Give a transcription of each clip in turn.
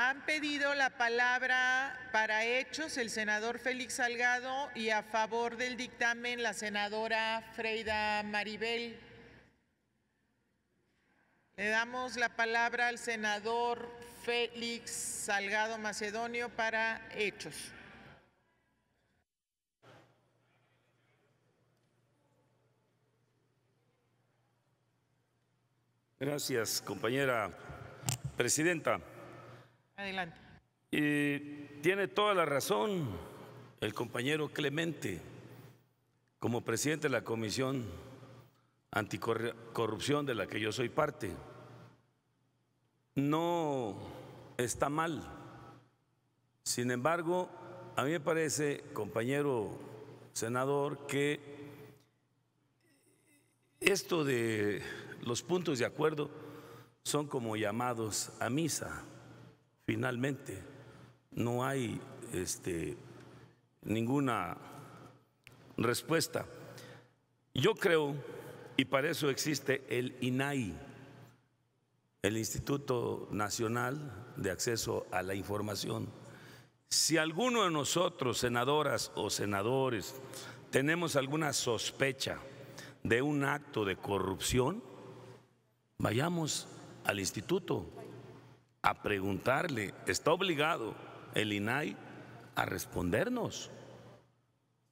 Han pedido la palabra para hechos el senador Félix Salgado y a favor del dictamen la senadora Freida Maribel. Le damos la palabra al senador Félix Salgado Macedonio para hechos. Gracias, compañera presidenta. Adelante. Y tiene toda la razón el compañero Clemente, como presidente de la Comisión Anticorrupción de la que yo soy parte. No está mal. Sin embargo, a mí me parece, compañero senador, que esto de los puntos de acuerdo son como llamados a misa finalmente. No hay este, ninguna respuesta. Yo creo, y para eso existe el INAI, el Instituto Nacional de Acceso a la Información. Si alguno de nosotros, senadoras o senadores, tenemos alguna sospecha de un acto de corrupción, vayamos al instituto a preguntarle, está obligado el INAI a respondernos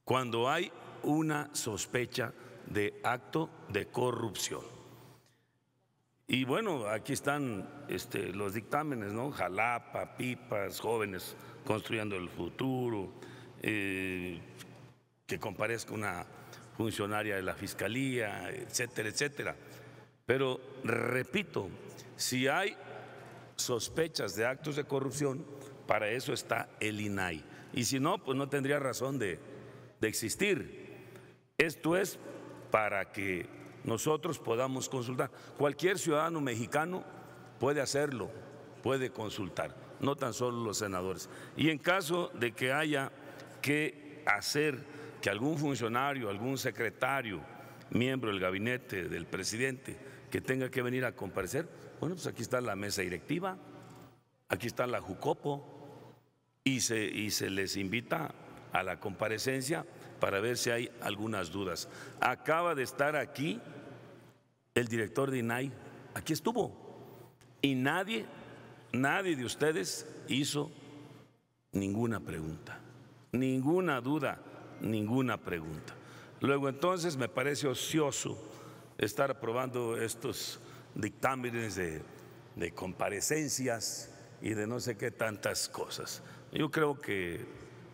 cuando hay una sospecha de acto de corrupción. Y bueno, aquí están este, los dictámenes, ¿no? Jalapa, Pipas, jóvenes construyendo el futuro, eh, que comparezca una funcionaria de la Fiscalía, etcétera, etcétera. Pero repito, si hay sospechas de actos de corrupción, para eso está el INAI. Y si no, pues no tendría razón de, de existir. Esto es para que nosotros podamos consultar. Cualquier ciudadano mexicano puede hacerlo, puede consultar, no tan solo los senadores. Y en caso de que haya que hacer que algún funcionario, algún secretario, miembro del gabinete del presidente, que tenga que venir a comparecer, bueno, pues aquí está la mesa directiva, aquí está la Jucopo, y se, y se les invita a la comparecencia para ver si hay algunas dudas. Acaba de estar aquí el director de INAI, aquí estuvo, y nadie, nadie de ustedes hizo ninguna pregunta, ninguna duda, ninguna pregunta. Luego entonces me parece ocioso estar aprobando estos dictámenes de, comparecencias y de no sé qué tantas cosas. Yo creo que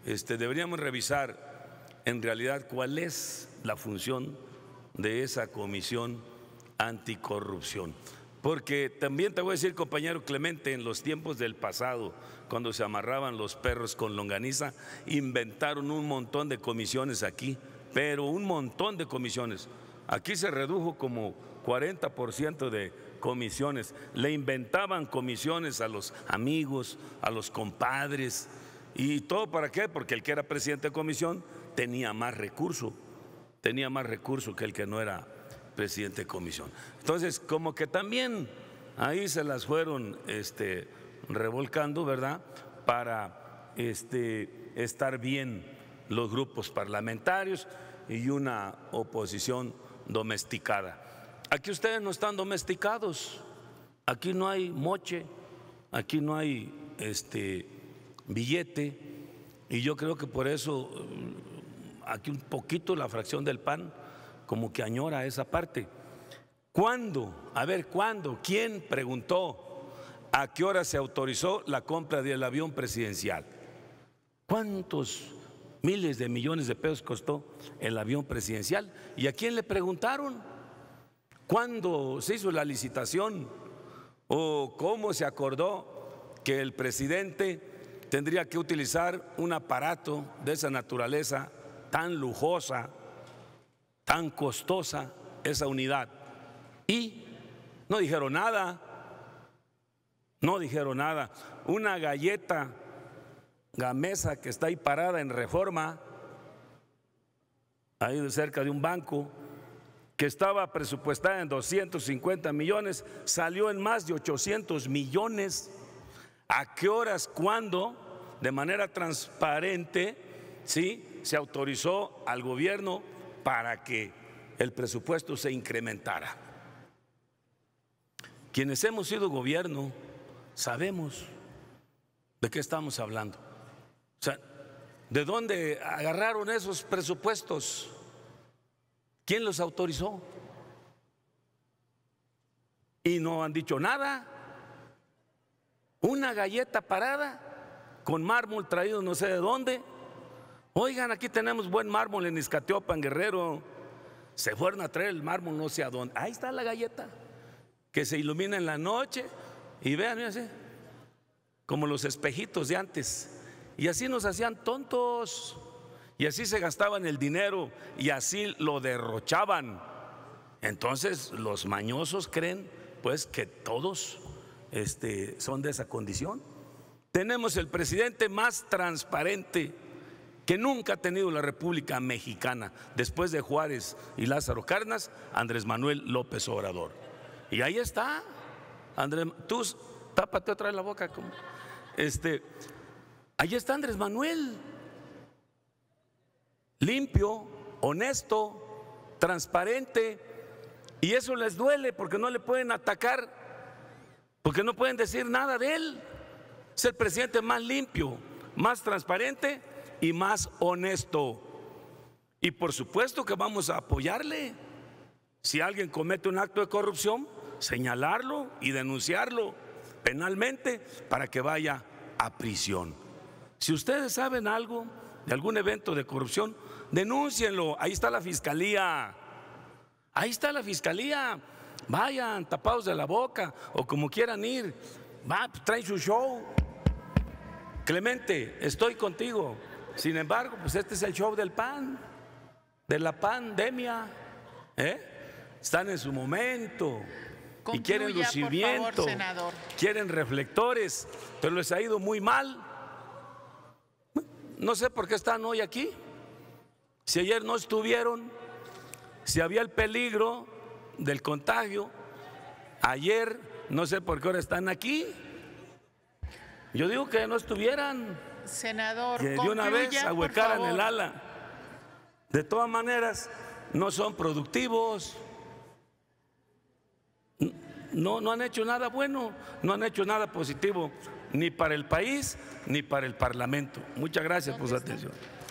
este, deberíamos revisar en realidad cuál es la función de esa comisión anticorrupción. Porque también te voy a decir, compañero Clemente, en los tiempos del pasado, cuando se amarraban los perros con longaniza, inventaron un montón de comisiones aquí, pero un montón de comisiones. Aquí se redujo como 40% de comisiones. Le inventaban comisiones a los amigos, a los compadres. ¿Y todo para qué? Porque el que era presidente de comisión tenía más recurso, tenía más recurso que el que no era presidente de comisión. Entonces, como que también ahí se las fueron este, revolcando, ¿verdad? Para este, estar bien los grupos parlamentarios y una oposición domesticada. Aquí ustedes no están domesticados, aquí no hay moche, aquí no hay este billete, y yo creo que por eso mm, aquí un poquito la fracción del pan como que añora esa parte. ¿Cuándo? A ver, ¿cuándo? ¿Quién preguntó a qué hora se autorizó la compra del avión presidencial? ¿Cuántos Miles de millones de pesos costó el avión presidencial. ¿Y a quién le preguntaron? ¿Cuándo se hizo la licitación? ¿O cómo se acordó que el presidente tendría que utilizar un aparato de esa naturaleza tan lujosa, tan costosa, esa unidad? Y no dijeron nada, no dijeron nada. Una galleta la mesa que está ahí parada en reforma, ahí cerca de un banco, que estaba presupuestada en 250 millones, salió en más de 800 millones. ¿A qué horas, cuándo, de manera transparente, ¿sí? se autorizó al gobierno para que el presupuesto se incrementara? Quienes hemos sido gobierno sabemos de qué estamos hablando. O sea, ¿de dónde agarraron esos presupuestos? ¿Quién los autorizó? Y no han dicho nada. Una galleta parada con mármol traído no sé de dónde. Oigan, aquí tenemos buen mármol en Iscatiopan, Guerrero. Se fueron a traer el mármol no sé a dónde. Ahí está la galleta que se ilumina en la noche y vean, así, como los espejitos de antes. Y así nos hacían tontos. Y así se gastaban el dinero y así lo derrochaban. Entonces los mañosos creen pues que todos este, son de esa condición. Tenemos el presidente más transparente que nunca ha tenido la República Mexicana, después de Juárez y Lázaro Carnas, Andrés Manuel López Obrador. Y ahí está, Andrés, tú tápate otra vez la boca. Este, Allí está Andrés Manuel, limpio, honesto, transparente, y eso les duele porque no le pueden atacar, porque no pueden decir nada de él. Es el presidente más limpio, más transparente y más honesto. Y por supuesto que vamos a apoyarle. Si alguien comete un acto de corrupción, señalarlo y denunciarlo penalmente para que vaya a prisión. Si ustedes saben algo de algún evento de corrupción, denúncienlo. Ahí está la fiscalía. Ahí está la fiscalía. Vayan tapados de la boca o como quieran ir. Va, trae su show. Clemente, estoy contigo. Sin embargo, pues este es el show del pan, de la pandemia. ¿eh? Están en su momento. y quieren lucimiento, quieren reflectores, pero les ha ido muy mal no sé por qué están hoy aquí. Si ayer no estuvieron, si había el peligro del contagio, ayer no sé por qué ahora están aquí. Yo digo que no estuvieran. Senador, de una vez ahuecaran el ala. De todas maneras, no son productivos. No, no han hecho nada bueno, no han hecho nada positivo ni para el país, ni para el Parlamento. Muchas gracias por su atención.